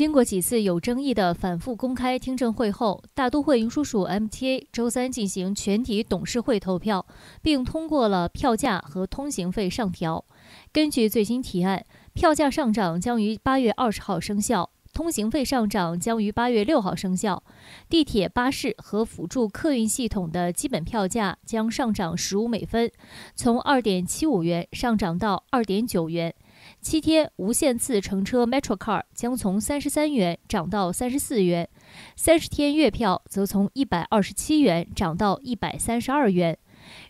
经过几次有争议的反复公开听证会后，大都会运输署 （MTA） 周三进行全体董事会投票，并通过了票价和通行费上调。根据最新提案，票价上涨将于八月二十号生效，通行费上涨将于八月六号生效。地铁、巴士和辅助客运系统的基本票价将上涨十五美分，从二点七五元上涨到二点九元。七天无限次乘车 MetroCard 将从三十三元涨到三十四元，三十天月票则从一百二十七元涨到一百三十二元。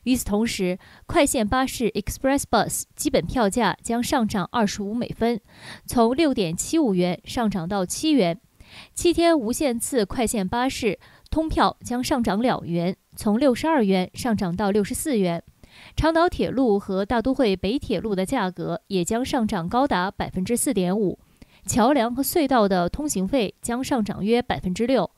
与此同时，快线巴士 Express Bus 基本票价将上涨二十五美分，从六点七五元上涨到七元。七天无限次快线巴士通票将上涨两元，从六十二元上涨到六十四元。长岛铁路和大都会北铁路的价格也将上涨高达百分之四点五，桥梁和隧道的通行费将上涨约百分之六。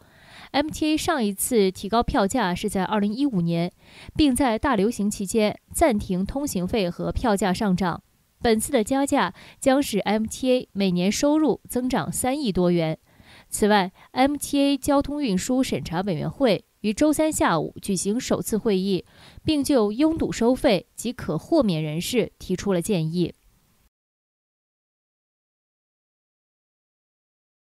MTA 上一次提高票价是在二零一五年，并在大流行期间暂停通行费和票价上涨。本次的加价将使 MTA 每年收入增长三亿多元。此外，MTA 交通运输审查委员会于周三下午举行首次会议。并就拥堵收费及可豁免人士提出了建议。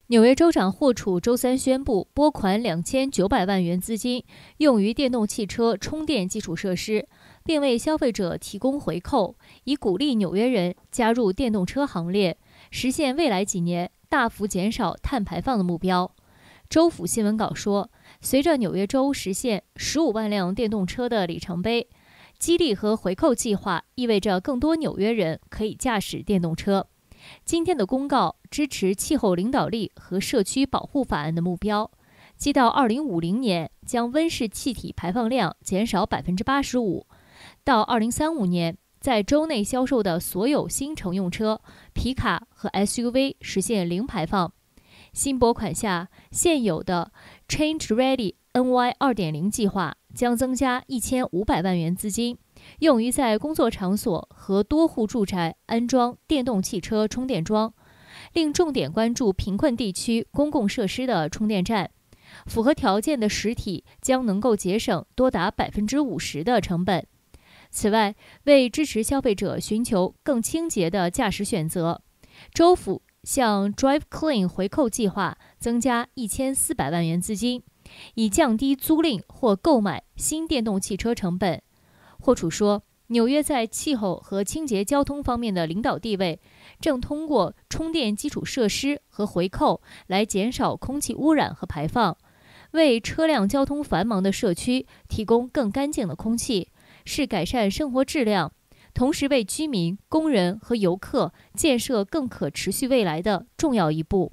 纽约州长霍楚周三宣布，拨款两千九百万元资金用于电动汽车充电基础设施，并为消费者提供回扣，以鼓励纽约人加入电动车行列，实现未来几年大幅减少碳排放的目标。州府新闻稿说，随着纽约州实现十五万辆电动车的里程碑，激励和回购计划意味着更多纽约人可以驾驶电动车。今天的公告支持气候领导力和社区保护法案的目标，即到二零五零年将温室气体排放量减少百分之八十五，到二零三五年在州内销售的所有新乘用车、皮卡和 SUV 实现零排放。新拨款下，现有的 Change Ready NY 2.0计划将增加一千五百万元资金，用于在工作场所和多户住宅安装电动汽车充电桩，另重点关注贫困地区公共设施的充电站。符合条件的实体将能够节省多达百分之五十的成本。此外，为支持消费者寻求更清洁的驾驶选择，州府。向 Drive Clean 回扣计划增加一千四百万元资金，以降低租赁或购买新电动汽车成本。霍楚说：“纽约在气候和清洁交通方面的领导地位，正通过充电基础设施和回扣来减少空气污染和排放，为车辆交通繁忙的社区提供更干净的空气，是改善生活质量。”同时，为居民、工人和游客建设更可持续未来的重要一步。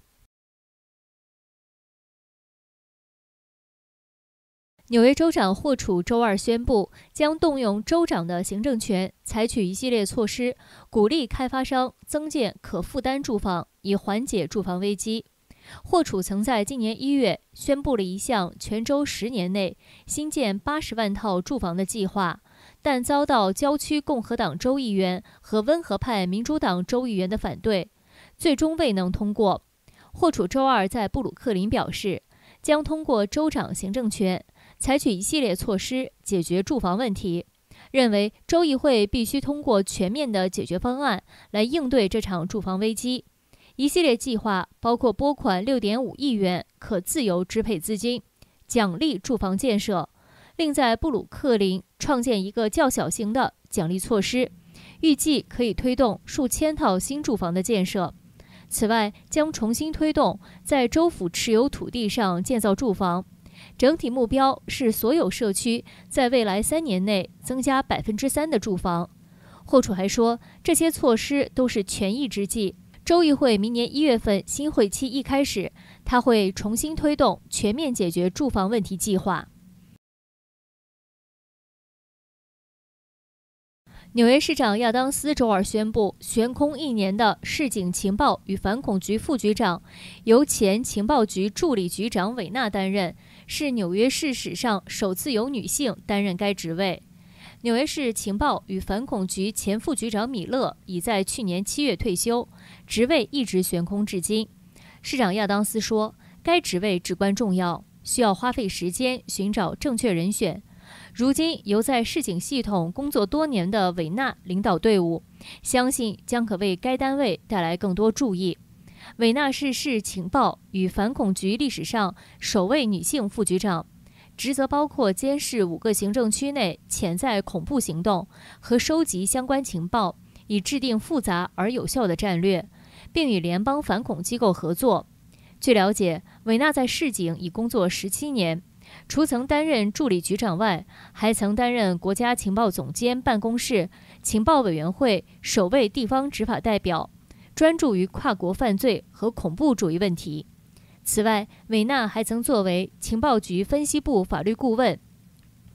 纽约州长霍楚周二宣布，将动用州长的行政权，采取一系列措施，鼓励开发商增建可负担住房，以缓解住房危机。霍楚曾在今年一月宣布了一项全州十年内新建八十万套住房的计划。但遭到郊区共和党州议员和温和派民主党州议员的反对，最终未能通过。霍楚周二在布鲁克林表示，将通过州长行政权采取一系列措施解决住房问题，认为州议会必须通过全面的解决方案来应对这场住房危机。一系列计划包括拨款6.5亿元可自由支配资金，奖励住房建设。另在布鲁克林创建一个较小型的奖励措施，预计可以推动数千套新住房的建设。此外，将重新推动在州府持有土地上建造住房。整体目标是所有社区在未来三年内增加百分之三的住房。霍楚还说，这些措施都是权宜之计。州议会明年一月份新会期一开始，他会重新推动全面解决住房问题计划。纽约市长亚当斯周二宣布，悬空一年的市警情报与反恐局副局长由前情报局助理局长韦纳担任，是纽约市史上首次由女性担任该职位。纽约市情报与反恐局前副局长米勒已在去年七月退休，职位一直悬空至今。市长亚当斯说，该职位至关重要，需要花费时间寻找正确人选。如今由在市警系统工作多年的韦纳领导队伍，相信将可为该单位带来更多注意。韦纳是市情报与反恐局历史上首位女性副局长，职责包括监视五个行政区内潜在恐怖行动和收集相关情报，以制定复杂而有效的战略，并与联邦反恐机构合作。据了解，韦纳在市警已工作十七年。除曾担任助理局长外，还曾担任国家情报总监办公室情报委员会首位地方执法代表，专注于跨国犯罪和恐怖主义问题。此外，韦纳还曾作为情报局分析部法律顾问。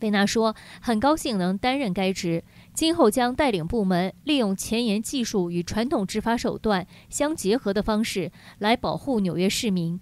韦纳说：“很高兴能担任该职，今后将带领部门利用前沿技术与传统执法手段相结合的方式来保护纽约市民。”